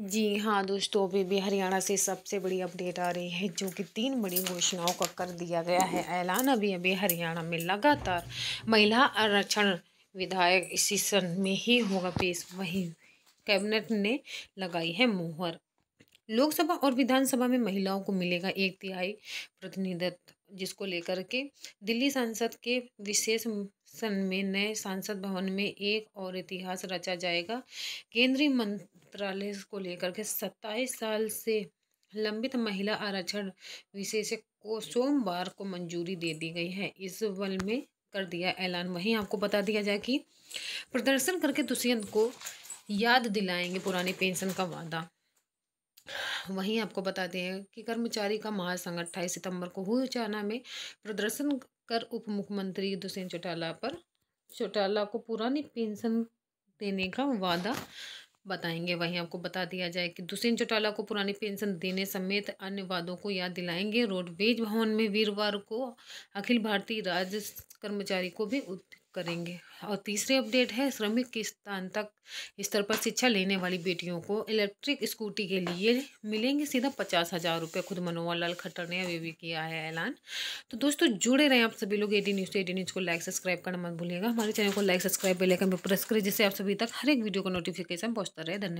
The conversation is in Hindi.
जी हाँ दोस्तों अभी भी हरियाणा से सबसे बड़ी अपडेट आ रही है जो कि तीन बड़ी घोषणाओं का कर दिया गया है ऐलान अभी अभी हरियाणा में लगातार महिला आरक्षण विधायक सन में ही होगा पेश वहीं कैबिनेट ने लगाई है मुहर लोकसभा और विधानसभा में महिलाओं को मिलेगा एक तिहाई प्रतिनिधित्व जिसको लेकर के दिल्ली संसद के विशेष सन में नए संसद भवन में एक और इतिहास रचा जाएगा केंद्रीय मंत्रालय को लेकर के सत्ताईस साल से लंबित महिला आरक्षण विशेष को सोमवार को मंजूरी दे दी गई है इस बल में कर दिया ऐलान वहीं आपको बता दिया जाए कि प्रदर्शन करके दुष्यंत को याद दिलाएंगे पुराने पेंशन का वादा वहीं आपको बताते हैं कि कर्मचारी का महासंघ अट्ठाईस सितंबर को हुई चाना में प्रदर्शन कर उप मुख्यमंत्री दुष्यंत चौटाला पर चौटाला को पुरानी पेंशन देने का वादा बताएंगे वहीं आपको बता दिया जाए कि दुष्यंत चौटाला को पुरानी पेंशन देने समेत अन्य वादों को याद दिलाएंगे रोडवेज भवन में वीरवार को अखिल भारतीय राज्य कर्मचारी को भी करेंगे और तीसरी अपडेट है श्रमिक के स्थान तक स्तर पर शिक्षा लेने वाली बेटियों को इलेक्ट्रिक स्कूटी के लिए मिलेंगे सीधा पचास हज़ार रुपये खुद मनोहर लाल खट्टर ने अभी भी किया है ऐलान तो दोस्तों जुड़े रहें आप सभी लोग एटी न्यूज़ एडी न्यूज़ को लाइक सब्सक्राइब करना मत भूलिएगा हमारे चैनल को लाइक सब्सक्राइब बेलाइकन पर प्रेस करें जिससे आप सभी तक हर एक वीडियो का नोटिफिकेशन पहुँचता रहे धन्यवाद